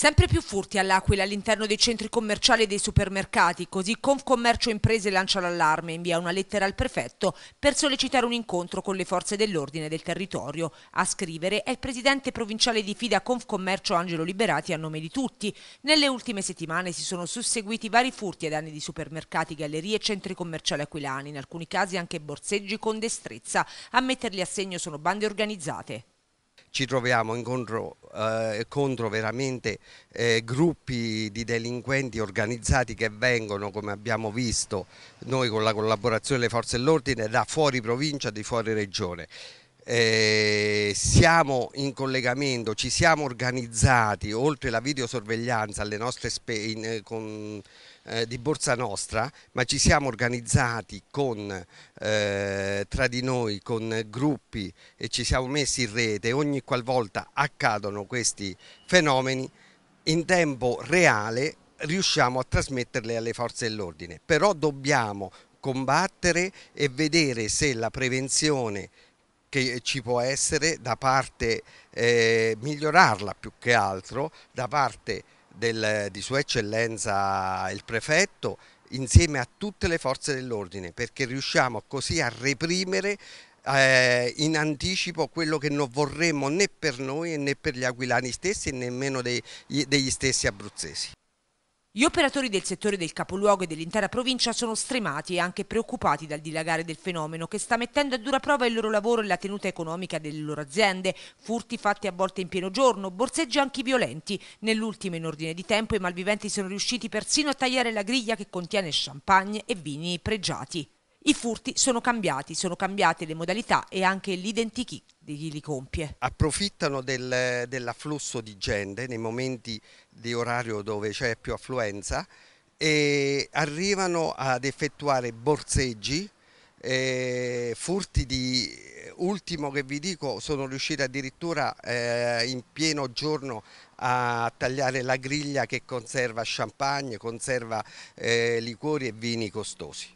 Sempre più furti all'Aquila all'interno dei centri commerciali e dei supermercati, così Confcommercio Imprese lancia l'allarme, e invia una lettera al prefetto per sollecitare un incontro con le forze dell'ordine del territorio. A scrivere è il presidente provinciale di Fida Confcommercio Angelo Liberati a nome di tutti. Nelle ultime settimane si sono susseguiti vari furti a danni di supermercati, gallerie e centri commerciali aquilani, in alcuni casi anche borseggi con destrezza. A metterli a segno sono bande organizzate ci troviamo incontro eh, contro veramente eh, gruppi di delinquenti organizzati che vengono, come abbiamo visto noi con la collaborazione delle forze dell'ordine, da fuori provincia, di fuori regione eh, siamo in collegamento, ci siamo organizzati oltre la videosorveglianza alle nostre in, eh, con, eh, di Borsa Nostra, ma ci siamo organizzati con, eh, tra di noi, con gruppi e ci siamo messi in rete ogni qualvolta accadono questi fenomeni in tempo reale riusciamo a trasmetterle alle forze dell'ordine, però dobbiamo combattere e vedere se la prevenzione che ci può essere da parte, eh, migliorarla più che altro, da parte del, di Sua Eccellenza il Prefetto insieme a tutte le forze dell'ordine perché riusciamo così a reprimere eh, in anticipo quello che non vorremmo né per noi né per gli aquilani stessi e nemmeno dei, degli stessi abruzzesi. Gli operatori del settore del capoluogo e dell'intera provincia sono stremati e anche preoccupati dal dilagare del fenomeno che sta mettendo a dura prova il loro lavoro e la tenuta economica delle loro aziende, furti fatti a volte in pieno giorno, borseggi anche violenti. Nell'ultimo in ordine di tempo i malviventi sono riusciti persino a tagliare la griglia che contiene champagne e vini pregiati. I furti sono cambiati, sono cambiate le modalità e anche l'identikit di chi li compie. Approfittano del, dell'afflusso di gente nei momenti di orario dove c'è più affluenza e arrivano ad effettuare borseggi, eh, furti di ultimo che vi dico sono riusciti addirittura eh, in pieno giorno a tagliare la griglia che conserva champagne, conserva eh, liquori e vini costosi.